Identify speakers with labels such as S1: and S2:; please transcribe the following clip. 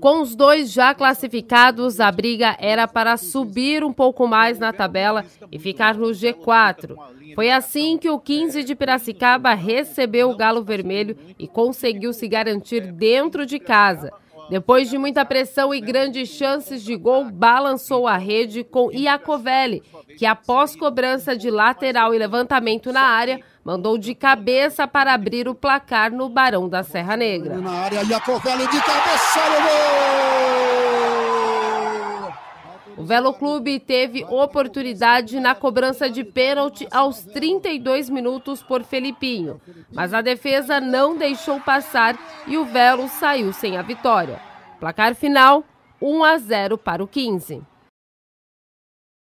S1: Com os dois já classificados, a briga era para subir um pouco mais na tabela e ficar no G4. Foi assim que o 15 de Piracicaba recebeu o Galo Vermelho e conseguiu se garantir dentro de casa. Depois de muita pressão e grandes chances de gol, balançou a rede com Iacovelli, que após cobrança de lateral e levantamento na área, mandou de cabeça para abrir o placar no Barão da Serra Negra. Na área, Iacovelli de cabeça gol! O Velo Clube teve oportunidade na cobrança de pênalti aos 32 minutos por Felipinho, mas a defesa não deixou passar e o Velo saiu sem a vitória. Placar final: 1 a 0 para o 15.